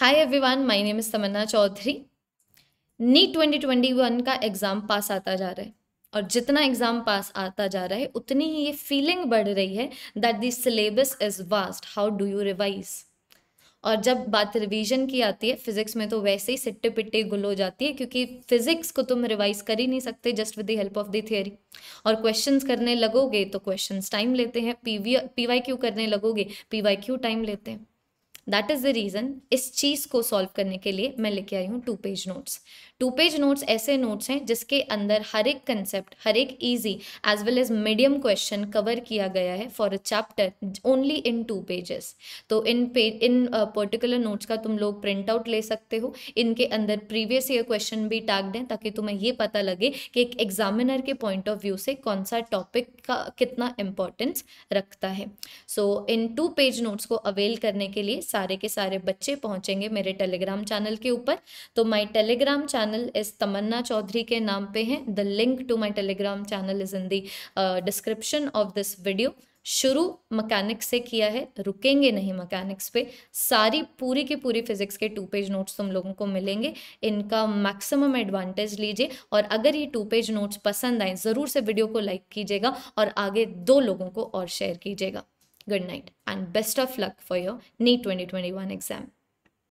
Hi everyone my name is Tamanna Chaudhary NEET one का exam पास आता जा रहा है और जितना एग्ज़ाम पास आता जा रहा है उतनी ही ये फीलिंग बढ़ रही है that the syllabus is vast how do you revise और जब बात रिवीजन की आती है फिजिक्स में तो वैसे ही सिट्टे पिट्टे गुल हो जाती है क्योंकि फिजिक्स को तुम रिवाइज कर ही नहीं सकते just with the help of the theory और क्वेश्चंस करने लगोगे तो क्वेश्चंस टाइम लेते हैं P V P Y Q करने लगोगे पी वाई क्यू टाइम लेते हैं दैट इज़ द रीज़न इस चीज़ को सॉल्व करने के लिए मैं लेके आई हूँ two page notes two page notes ऐसे नोट्स हैं जिसके अंदर हर एक कंसेप्ट हर एक easy as well as medium question cover किया गया है for a chapter only in two pages तो इन पे इन पर्टिकुलर नोट्स का तुम लोग प्रिंट आउट ले सकते हो इनके अंदर प्रीवियस ईयर क्वेश्चन भी टैग्ड हैं ताकि तुम्हें ये पता लगे कि एक एग्जामिनर के पॉइंट ऑफ व्यू से कौन सा टॉपिक का कितना इम्पोर्टेंस रखता है सो इन टू पेज नोट्स को अवेल करने के लिए सारे के सारे बच्चे पहुंचेंगे मेरे टेलीग्राम चैनल के ऊपर तो माई टेलीग्राम चैनल इस तमन्ना चौधरी के नाम पे है the link to my Telegram channel is in the description of this video शुरू मकैनिक्स से किया है रुकेंगे नहीं मकैनिक्स पे सारी पूरी की पूरी फिजिक्स के टू पेज नोट्स तुम लोगों को मिलेंगे इनका मैक्सिमम एडवांटेज लीजिए और अगर ये टू पेज नोट्स पसंद आए ज़रूर से वीडियो को लाइक कीजिएगा और आगे दो लोगों को और शेयर कीजिएगा Good night and best of luck for your NEET 2021 exam.